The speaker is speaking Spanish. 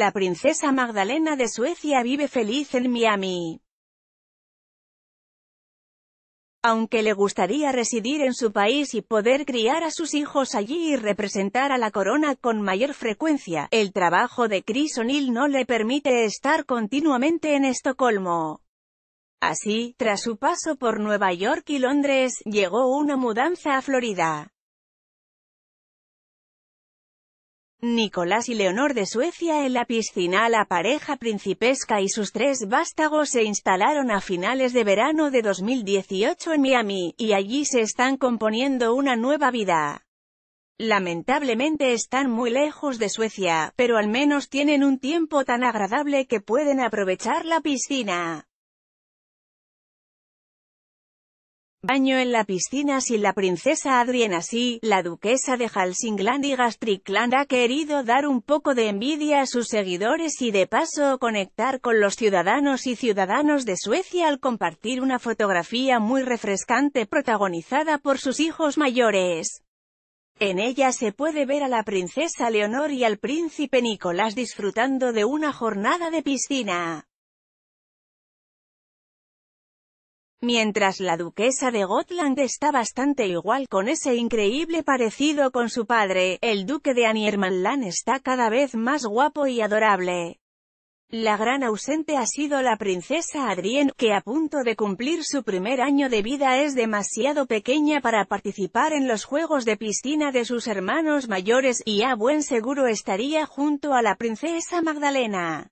La princesa Magdalena de Suecia vive feliz en Miami. Aunque le gustaría residir en su país y poder criar a sus hijos allí y representar a la corona con mayor frecuencia, el trabajo de Chris O'Neill no le permite estar continuamente en Estocolmo. Así, tras su paso por Nueva York y Londres, llegó una mudanza a Florida. Nicolás y Leonor de Suecia en la piscina la pareja principesca y sus tres vástagos se instalaron a finales de verano de 2018 en Miami, y allí se están componiendo una nueva vida. Lamentablemente están muy lejos de Suecia, pero al menos tienen un tiempo tan agradable que pueden aprovechar la piscina. Baño en la piscina sin la princesa Adriana sí, la duquesa de Halsingland y Gastricland ha querido dar un poco de envidia a sus seguidores y de paso conectar con los ciudadanos y ciudadanos de Suecia al compartir una fotografía muy refrescante protagonizada por sus hijos mayores. En ella se puede ver a la princesa Leonor y al príncipe Nicolás disfrutando de una jornada de piscina. Mientras la duquesa de Gotland está bastante igual con ese increíble parecido con su padre, el duque de Aniermanland está cada vez más guapo y adorable. La gran ausente ha sido la princesa Adrienne, que a punto de cumplir su primer año de vida es demasiado pequeña para participar en los juegos de piscina de sus hermanos mayores, y a buen seguro estaría junto a la princesa Magdalena.